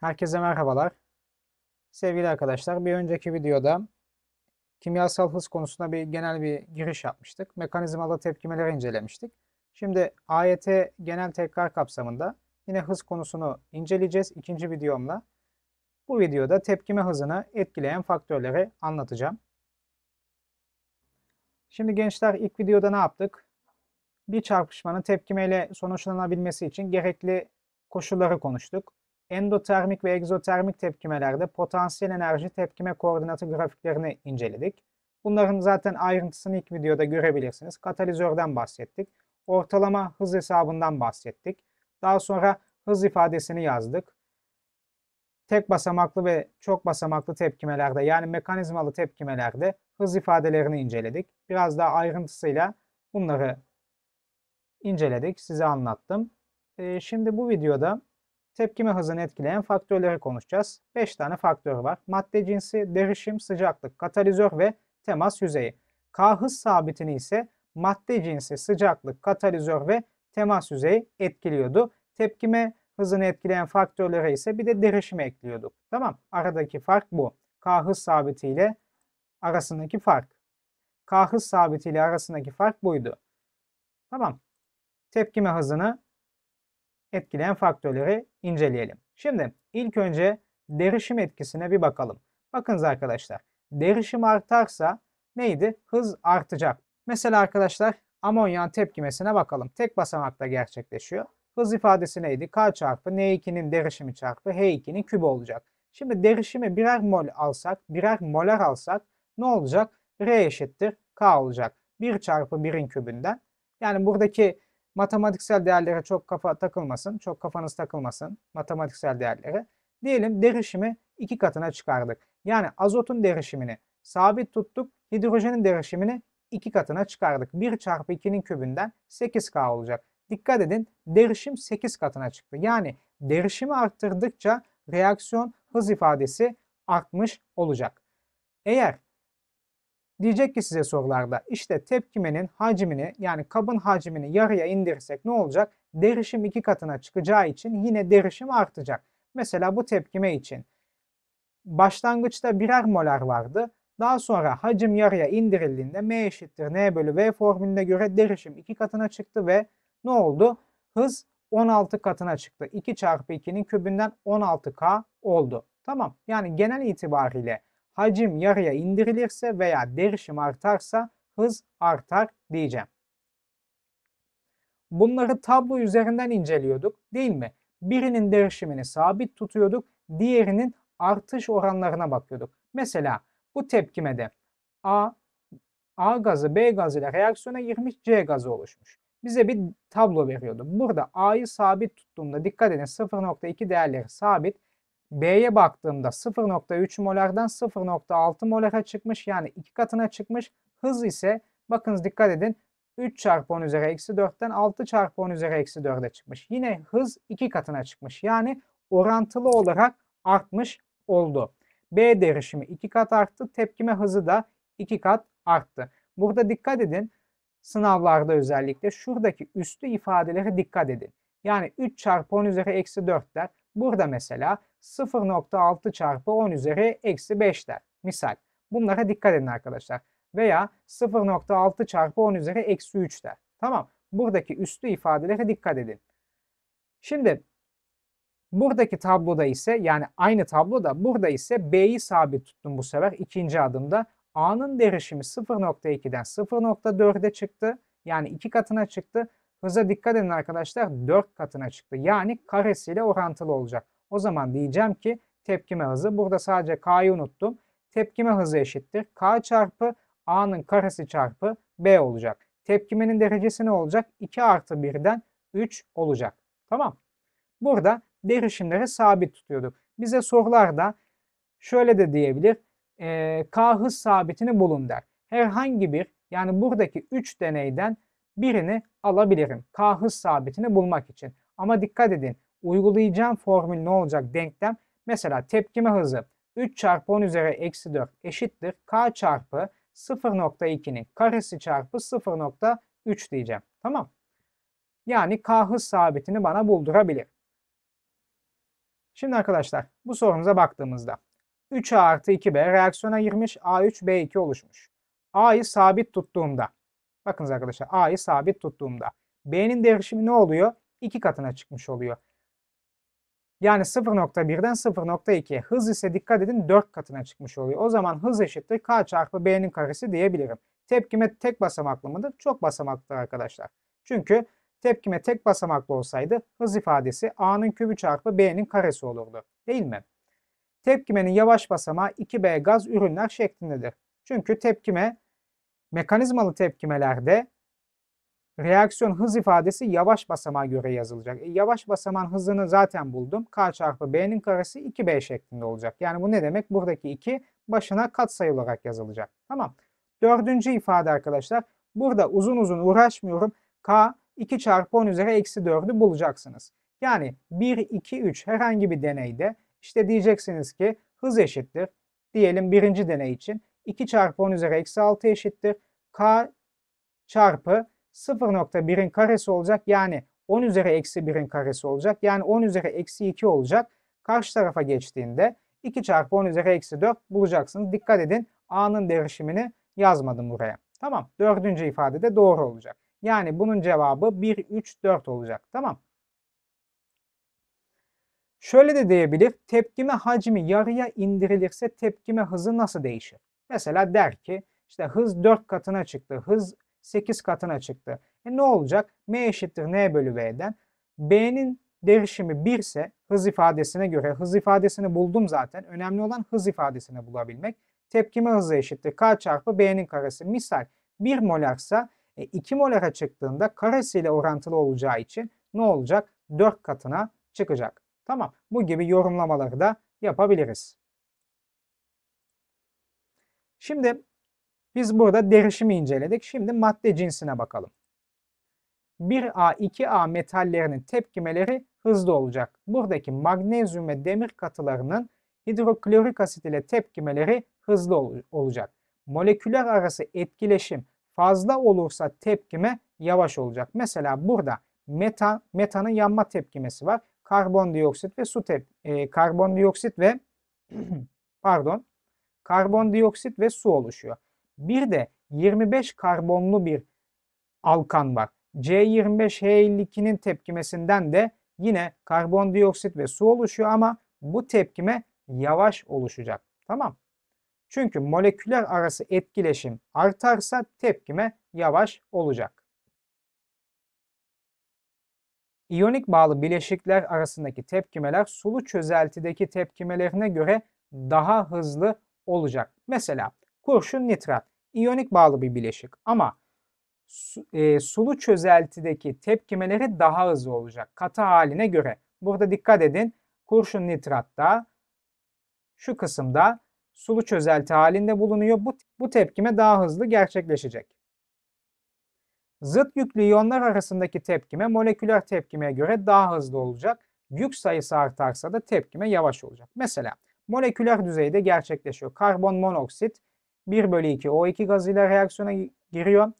Herkese merhabalar. Sevgili arkadaşlar, bir önceki videoda kimyasal hız konusunda bir genel bir giriş yapmıştık. Mekanizmada tepkimeleri incelemiştik. Şimdi AYT genel tekrar kapsamında yine hız konusunu inceleyeceğiz ikinci videomla. Bu videoda tepkime hızını etkileyen faktörleri anlatacağım. Şimdi gençler ilk videoda ne yaptık? Bir çarpışmanın tepkimeyle sonuçlanabilmesi için gerekli koşulları konuştuk endotermik ve egzotermik tepkimelerde potansiyel enerji tepkime koordinatı grafiklerini inceledik. Bunların zaten ayrıntısını ilk videoda görebilirsiniz. Katalizörden bahsettik. Ortalama hız hesabından bahsettik. Daha sonra hız ifadesini yazdık. Tek basamaklı ve çok basamaklı tepkimelerde yani mekanizmalı tepkimelerde hız ifadelerini inceledik. Biraz daha ayrıntısıyla bunları inceledik, size anlattım. Ee, şimdi bu videoda Tepkime hızını etkileyen faktörleri konuşacağız. 5 tane faktör var. Madde cinsi, derişim, sıcaklık, katalizör ve temas yüzeyi. K hız sabitini ise madde cinsi, sıcaklık, katalizör ve temas yüzeyi etkiliyordu. Tepkime hızını etkileyen faktörlere ise bir de derişimi ekliyorduk. Tamam aradaki fark bu. K hız sabiti ile arasındaki fark. K hız sabiti ile arasındaki fark buydu. Tamam. Tepkime hızını etkileyen faktörleri inceleyelim. Şimdi ilk önce derişim etkisine bir bakalım. Bakınız arkadaşlar derişim artarsa neydi? Hız artacak. Mesela arkadaşlar amonyan tepkimesine bakalım. Tek basamakta gerçekleşiyor. Hız ifadesi neydi? K çarpı N2'nin derişimi çarpı H2'nin kübü olacak. Şimdi derişimi birer mol alsak, birer molar alsak ne olacak? R eşittir K olacak. 1 çarpı 1'in kübünden. Yani buradaki matematiksel değerlere çok kafa takılmasın, çok kafanız takılmasın matematiksel değerlere. Diyelim derişimi iki katına çıkardık. Yani azotun derişimini sabit tuttuk, hidrojenin derişimini iki katına çıkardık. 1 çarpı 2'nin kübünden 8K olacak. Dikkat edin derişim 8 katına çıktı. Yani derişimi arttırdıkça reaksiyon hız ifadesi artmış olacak. Eğer Diyecek ki size sorularda işte tepkimenin hacmini yani kabın hacmini yarıya indirsek ne olacak? Derişim iki katına çıkacağı için yine derişim artacak. Mesela bu tepkime için başlangıçta birer molar vardı. Daha sonra hacim yarıya indirildiğinde M eşittir N bölü V formülüne göre derişim iki katına çıktı ve ne oldu? Hız 16 katına çıktı. 2 çarpı 2'nin kübünden 16K oldu. Tamam yani genel itibariyle hacim yarıya indirilirse veya derişim artarsa hız artar diyeceğim. Bunları tablo üzerinden inceliyorduk değil mi? Birinin derişimini sabit tutuyorduk, diğerinin artış oranlarına bakıyorduk. Mesela bu tepkimede A, A gazı B gazı ile reaksiyona girmiş C gazı oluşmuş. Bize bir tablo veriyordu. Burada A'yı sabit tuttuğumda dikkat edin 0.2 değerleri sabit. B'ye baktığımda 0.3 molardan 0.6 molara çıkmış yani iki katına çıkmış. Hız ise bakınız dikkat edin 3 çarpı 10 üzeri eksi 4'ten 6 çarpı 10 üzeri eksi 4'e çıkmış. Yine hız 2 katına çıkmış. Yani orantılı olarak artmış oldu. B derişimi 2 kat arttı. Tepkime hızı da 2 kat arttı. Burada dikkat edin sınavlarda özellikle şuradaki üstü ifadelere dikkat edin. Yani 3 çarpı 10 üzeri eksi 4'ler. Burada mesela 0.6 çarpı 10 üzeri eksi 5 der. Misal bunlara dikkat edin arkadaşlar. Veya 0.6 çarpı 10 üzeri eksi 3 der. Tamam buradaki üstü ifadelere dikkat edin. Şimdi buradaki tabloda ise yani aynı tabloda burada ise B'yi sabit tuttum bu sefer ikinci adımda. A'nın derişimi 0.2'den 0.4'e çıktı. Yani iki katına çıktı. Hıza dikkat edin arkadaşlar 4 katına çıktı. Yani karesiyle orantılı olacak. O zaman diyeceğim ki tepkime hızı. Burada sadece K'yı unuttum. Tepkime hızı eşittir. K çarpı A'nın karesi çarpı B olacak. Tepkimenin derecesi ne olacak? 2 artı 1'den 3 olacak. Tamam. Burada derişimleri sabit tutuyorduk. Bize sorularda şöyle de diyebilir. E, K hız sabitini bulun der. Herhangi bir yani buradaki 3 deneyden birini alabilirim. K hız sabitini bulmak için. Ama dikkat edin uygulayacağım formül ne olacak denklem? Mesela tepkime hızı 3 çarpı 10 üzeri eksi 4 eşittir. K çarpı 0.2'nin karesi çarpı 0.3 diyeceğim. Tamam. Yani K hız sabitini bana buldurabilir. Şimdi arkadaşlar bu sorumuza baktığımızda 3A artı 2B reaksiyona girmiş A3B2 oluşmuş. A'yı sabit tuttuğumda bakınız arkadaşlar A'yı sabit tuttuğumda B'nin değişimi ne oluyor? 2 katına çıkmış oluyor. Yani 0.1'den 0.2'ye hız ise dikkat edin 4 katına çıkmış oluyor. O zaman hız eşittir k çarpı b'nin karesi diyebilirim. Tepkime tek basamaklı mıdır? Çok basamaklı arkadaşlar. Çünkü tepkime tek basamaklı olsaydı hız ifadesi a'nın kübü çarpı b'nin karesi olurdu. Değil mi? Tepkimenin yavaş basamağı 2b gaz ürünler şeklindedir. Çünkü tepkime mekanizmalı tepkimelerde Reaksiyon hız ifadesi yavaş basamağa göre yazılacak. E, yavaş basamağın hızını zaten buldum. K çarpı B'nin karesi 2B şeklinde olacak. Yani bu ne demek? Buradaki 2 başına katsayı olarak yazılacak. Tamam. Dördüncü ifade arkadaşlar. Burada uzun uzun uğraşmıyorum. K 2 çarpı 10 üzeri eksi 4'ü bulacaksınız. Yani 1, 2, 3 herhangi bir deneyde işte diyeceksiniz ki hız eşittir. Diyelim birinci deney için 2 çarpı 10 üzeri eksi 6 eşittir. K çarpı 0.1'in karesi olacak. Yani 10 üzeri eksi 1'in karesi olacak. Yani 10 üzeri eksi 2 olacak. Karşı tarafa geçtiğinde 2 çarpı 10 üzeri eksi 4 bulacaksınız. Dikkat edin A'nın derişimini yazmadım buraya. Tamam. Dördüncü ifade de doğru olacak. Yani bunun cevabı 1, 3, 4 olacak. Tamam. Şöyle de diyebilir. Tepkime hacmi yarıya indirilirse tepkime hızı nasıl değişir? Mesela der ki işte hız 4 katına çıktı. Hız 8 katına çıktı. E ne olacak? M eşittir N bölü V'den. B'nin derişimi 1 ise hız ifadesine göre hız ifadesini buldum zaten. Önemli olan hız ifadesini bulabilmek. Tepkime hızı eşittir. K çarpı B'nin karesi. Misal 1 molarsa e, 2 molara çıktığında karesiyle orantılı olacağı için ne olacak? 4 katına çıkacak. Tamam. Bu gibi yorumlamaları da yapabiliriz. Şimdi biz burada derişimi inceledik. Şimdi madde cinsine bakalım. 1A, 2A metallerinin tepkimeleri hızlı olacak. Buradaki magnezyum ve demir katılarının hidroklorik asit ile tepkimeleri hızlı ol olacak. Moleküler arası etkileşim fazla olursa tepkime yavaş olacak. Mesela burada metan metanın yanma tepkimesi var. Karbondioksit ve su tep e, karbondioksit ve pardon karbondioksit ve su oluşuyor. Bir de 25 karbonlu bir alkan var. C25H52'nin tepkimesinden de yine karbondioksit ve su oluşuyor ama bu tepkime yavaş oluşacak. Tamam. Çünkü moleküler arası etkileşim artarsa tepkime yavaş olacak. İyonik bağlı bileşikler arasındaki tepkimeler sulu çözeltideki tepkimelerine göre daha hızlı olacak. Mesela Kurşun nitrat. İyonik bağlı bir bileşik ama su, e, sulu çözeltideki tepkimeleri daha hızlı olacak katı haline göre. Burada dikkat edin kurşun nitratta şu kısımda sulu çözelti halinde bulunuyor. Bu, bu tepkime daha hızlı gerçekleşecek. Zıt yüklü iyonlar arasındaki tepkime moleküler tepkimeye göre daha hızlı olacak. Yük sayısı artarsa da tepkime yavaş olacak. Mesela moleküler düzeyde gerçekleşiyor. Karbon monoksit 1 bölü 2 O2 gazıyla reaksiyona giriyor.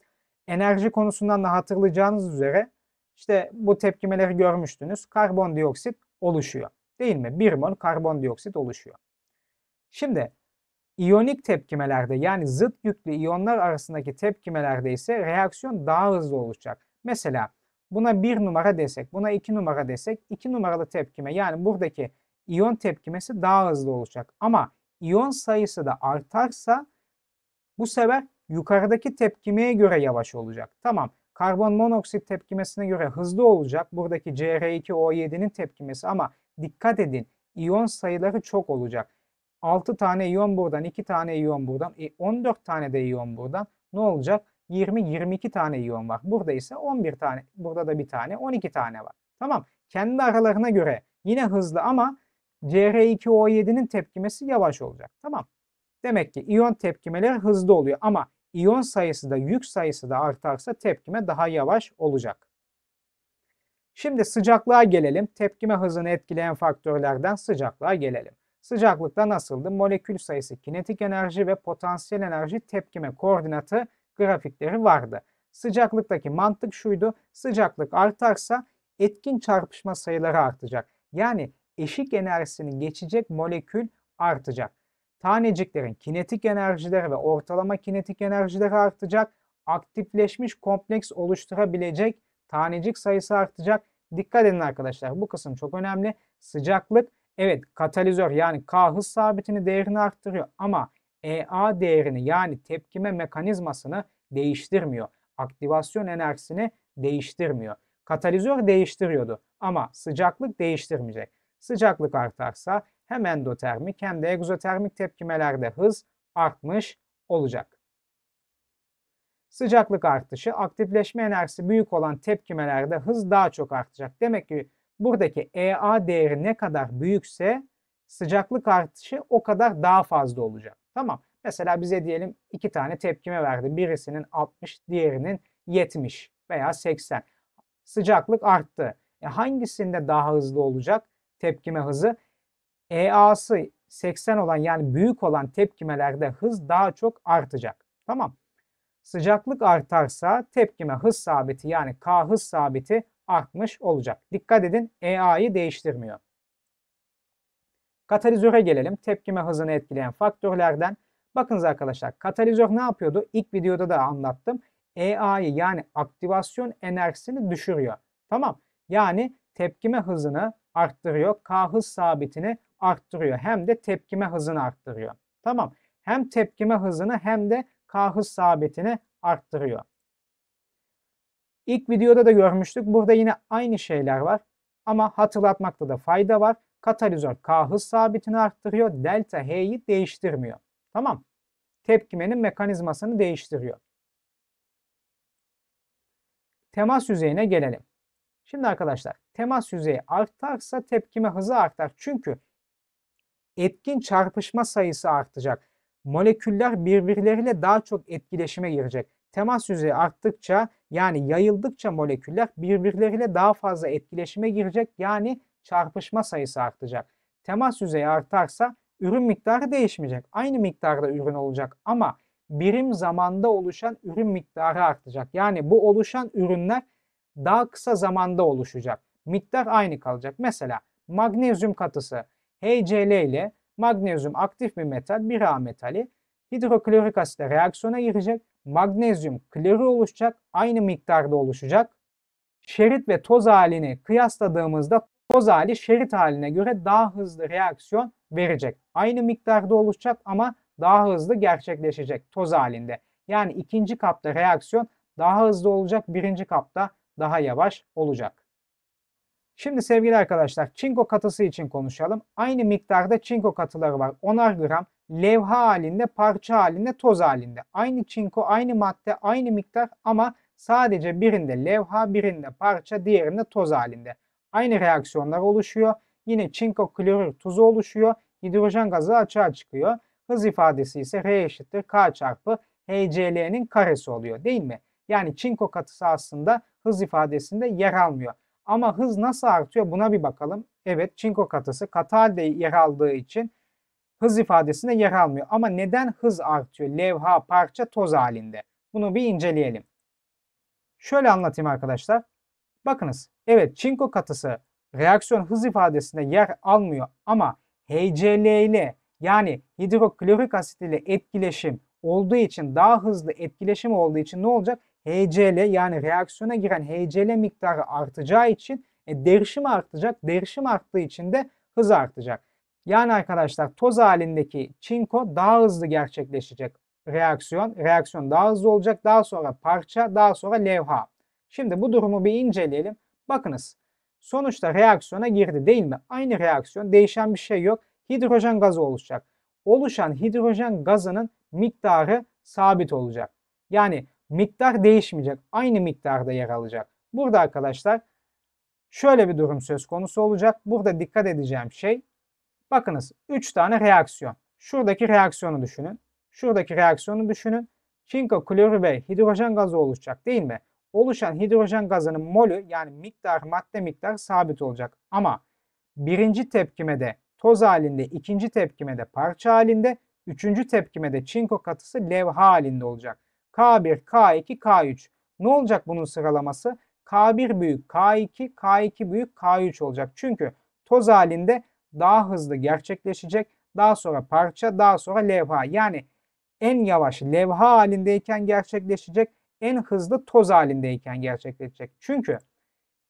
Enerji konusundan da hatırlayacağınız üzere işte bu tepkimeleri görmüştünüz. Karbondioksit oluşuyor. Değil mi? 1 mol karbondioksit oluşuyor. Şimdi iyonik tepkimelerde yani zıt yüklü iyonlar arasındaki tepkimelerde ise reaksiyon daha hızlı oluşacak. Mesela buna 1 numara desek, buna 2 numara desek 2 numaralı tepkime yani buradaki iyon tepkimesi daha hızlı olacak. Ama iyon sayısı da artarsa bu sefer yukarıdaki tepkimeye göre yavaş olacak. Tamam karbon monoksit tepkimesine göre hızlı olacak. Buradaki CR2O7'nin tepkimesi ama dikkat edin iyon sayıları çok olacak. 6 tane iyon buradan, 2 tane iyon buradan, 14 e, tane de iyon buradan. Ne olacak? 20-22 tane iyon var. Burada ise 11 tane, burada da bir tane, 12 tane var. Tamam. Kendi aralarına göre yine hızlı ama CR2O7'nin tepkimesi yavaş olacak. Tamam. Demek ki iyon tepkimeleri hızlı oluyor ama iyon sayısı da yük sayısı da artarsa tepkime daha yavaş olacak. Şimdi sıcaklığa gelelim. Tepkime hızını etkileyen faktörlerden sıcaklığa gelelim. Sıcaklıkta nasıldı? Molekül sayısı, kinetik enerji ve potansiyel enerji tepkime koordinatı grafikleri vardı. Sıcaklıktaki mantık şuydu. Sıcaklık artarsa etkin çarpışma sayıları artacak. Yani eşik enerjisini geçecek molekül artacak. Taneciklerin kinetik enerjileri ve ortalama kinetik enerjileri artacak. Aktifleşmiş kompleks oluşturabilecek tanecik sayısı artacak. Dikkat edin arkadaşlar bu kısım çok önemli. Sıcaklık evet katalizör yani K hız sabitini değerini arttırıyor ama EA değerini yani tepkime mekanizmasını değiştirmiyor. Aktivasyon enerjisini değiştirmiyor. Katalizör değiştiriyordu ama sıcaklık değiştirmeyecek. Sıcaklık artarsa hem endotermik hem de egzotermik tepkimelerde hız artmış olacak. Sıcaklık artışı, aktifleşme enerjisi büyük olan tepkimelerde hız daha çok artacak. Demek ki buradaki EA değeri ne kadar büyükse sıcaklık artışı o kadar daha fazla olacak. Tamam. Mesela bize diyelim iki tane tepkime verdi. Birisinin 60, diğerinin 70 veya 80. Sıcaklık arttı. E hangisinde daha hızlı olacak tepkime hızı? EA'sı 80 olan yani büyük olan tepkimelerde hız daha çok artacak. Tamam. Sıcaklık artarsa tepkime hız sabiti yani K hız sabiti artmış olacak. Dikkat edin EA'yı değiştirmiyor. Katalizöre gelelim. Tepkime hızını etkileyen faktörlerden. Bakınız arkadaşlar katalizör ne yapıyordu? İlk videoda da anlattım. EA'yı yani aktivasyon enerjisini düşürüyor. Tamam. Yani tepkime hızını arttırıyor. K hız sabitini arttırıyor. Hem de tepkime hızını arttırıyor. Tamam. Hem tepkime hızını hem de K hız sabitini arttırıyor. İlk videoda da görmüştük. Burada yine aynı şeyler var. Ama hatırlatmakta da fayda var. Katalizör K hız sabitini arttırıyor. Delta H'yi değiştirmiyor. Tamam. Tepkimenin mekanizmasını değiştiriyor. Temas yüzeyine gelelim. Şimdi arkadaşlar temas yüzeyi artarsa tepkime hızı artar. Çünkü etkin çarpışma sayısı artacak. Moleküller birbirleriyle daha çok etkileşime girecek. Temas yüzeyi arttıkça yani yayıldıkça moleküller birbirleriyle daha fazla etkileşime girecek. Yani çarpışma sayısı artacak. Temas yüzeyi artarsa ürün miktarı değişmeyecek. Aynı miktarda ürün olacak ama birim zamanda oluşan ürün miktarı artacak. Yani bu oluşan ürünler daha kısa zamanda oluşacak. Miktar aynı kalacak. Mesela magnezyum katısı HCl ile magnezyum aktif bir metal, bir A metali hidroklorik asitle reaksiyona girecek. Magnezyum klori oluşacak, aynı miktarda oluşacak. Şerit ve toz halini kıyasladığımızda toz hali şerit haline göre daha hızlı reaksiyon verecek. Aynı miktarda oluşacak ama daha hızlı gerçekleşecek toz halinde. Yani ikinci kapta reaksiyon daha hızlı olacak, birinci kapta daha yavaş olacak. Şimdi sevgili arkadaşlar çinko katısı için konuşalım. Aynı miktarda çinko katıları var. 10'ar gram levha halinde, parça halinde, toz halinde. Aynı çinko, aynı madde, aynı miktar ama sadece birinde levha, birinde parça, diğerinde toz halinde. Aynı reaksiyonlar oluşuyor. Yine çinko klorür tuzu oluşuyor. Hidrojen gazı açığa çıkıyor. Hız ifadesi ise R eşittir K çarpı HCl'nin karesi oluyor değil mi? Yani çinko katısı aslında hız ifadesinde yer almıyor. Ama hız nasıl artıyor buna bir bakalım. Evet çinko katısı katı halde yer aldığı için hız ifadesinde yer almıyor. Ama neden hız artıyor levha parça toz halinde? Bunu bir inceleyelim. Şöyle anlatayım arkadaşlar. Bakınız evet çinko katısı reaksiyon hız ifadesinde yer almıyor ama HCl ile yani hidroklorik asit ile etkileşim olduğu için daha hızlı etkileşim olduğu için ne olacak? HCl yani reaksiyona giren HCl miktarı artacağı için e, derişim artacak. Derişim arttığı için de hız artacak. Yani arkadaşlar toz halindeki çinko daha hızlı gerçekleşecek reaksiyon. Reaksiyon daha hızlı olacak. Daha sonra parça, daha sonra levha. Şimdi bu durumu bir inceleyelim. Bakınız. Sonuçta reaksiyona girdi değil mi? Aynı reaksiyon. Değişen bir şey yok. Hidrojen gazı oluşacak. Oluşan hidrojen gazının miktarı sabit olacak. Yani Miktar değişmeyecek. Aynı miktarda yer alacak. Burada arkadaşlar şöyle bir durum söz konusu olacak. Burada dikkat edeceğim şey bakınız 3 tane reaksiyon. Şuradaki reaksiyonu düşünün. Şuradaki reaksiyonu düşünün. Çinko, klorür ve hidrojen gazı oluşacak değil mi? Oluşan hidrojen gazının molü yani miktar madde miktar sabit olacak. Ama birinci tepkimede toz halinde, ikinci tepkimede parça halinde, üçüncü tepkimede çinko katısı levha halinde olacak. K1, K2, K3. Ne olacak bunun sıralaması? K1 büyük K2, K2 büyük K3 olacak. Çünkü toz halinde daha hızlı gerçekleşecek. Daha sonra parça, daha sonra levha. Yani en yavaş levha halindeyken gerçekleşecek, en hızlı toz halindeyken gerçekleşecek. Çünkü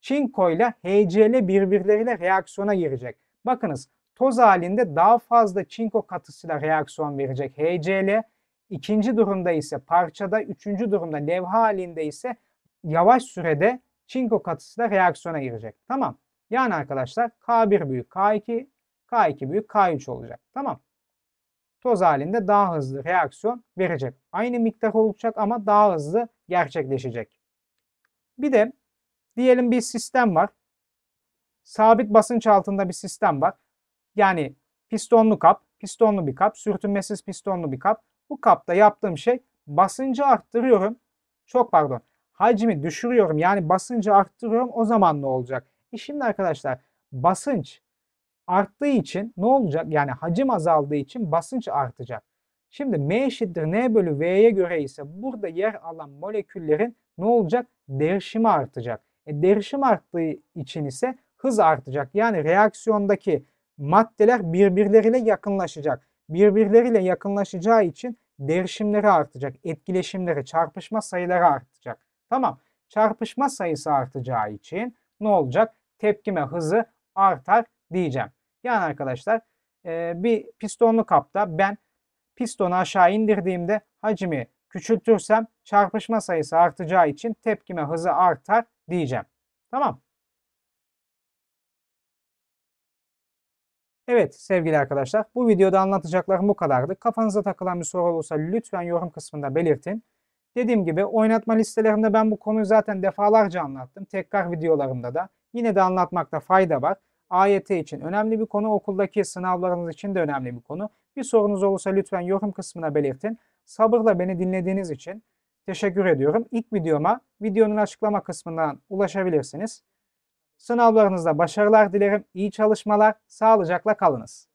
çinko ile HCl birbirleriyle reaksiyona girecek. Bakınız toz halinde daha fazla çinko katısıyla reaksiyon verecek HCl İkinci durumda ise parçada, üçüncü durumda levha halinde ise yavaş sürede çinko katısı da reaksiyona girecek. Tamam. Yani arkadaşlar K1 büyük K2, K2 büyük K3 olacak. Tamam. Toz halinde daha hızlı reaksiyon verecek. Aynı miktar olacak ama daha hızlı gerçekleşecek. Bir de diyelim bir sistem var. Sabit basınç altında bir sistem var. Yani pistonlu kap, pistonlu bir kap, sürtünmesiz pistonlu bir kap. Bu kapta yaptığım şey basıncı arttırıyorum. Çok pardon. Hacmi düşürüyorum. Yani basıncı arttırıyorum. O zaman ne olacak? E şimdi arkadaşlar basınç arttığı için ne olacak? Yani hacim azaldığı için basınç artacak. Şimdi M eşittir N bölü V'ye göre ise burada yer alan moleküllerin ne olacak? Derişimi artacak. E derişim arttığı için ise hız artacak. Yani reaksiyondaki maddeler birbirleriyle yakınlaşacak birbirleriyle yakınlaşacağı için derişimleri artacak, etkileşimleri, çarpışma sayıları artacak. Tamam, çarpışma sayısı artacağı için ne olacak? Tepkime hızı artar diyeceğim. Yani arkadaşlar e, bir pistonlu kapta ben pistonu aşağı indirdiğimde hacmi küçültürsem çarpışma sayısı artacağı için tepkime hızı artar diyeceğim. Tamam. Evet sevgili arkadaşlar bu videoda anlatacaklarım bu kadardı. Kafanıza takılan bir soru olursa lütfen yorum kısmında belirtin. Dediğim gibi oynatma listelerimde ben bu konuyu zaten defalarca anlattım. Tekrar videolarımda da. Yine de anlatmakta fayda var. AYT için önemli bir konu, okuldaki sınavlarınız için de önemli bir konu. Bir sorunuz olursa lütfen yorum kısmına belirtin. Sabırla beni dinlediğiniz için teşekkür ediyorum. İlk videoma videonun açıklama kısmından ulaşabilirsiniz. Sınavlarınızda başarılar dilerim. İyi çalışmalar. Sağlıcakla kalınız.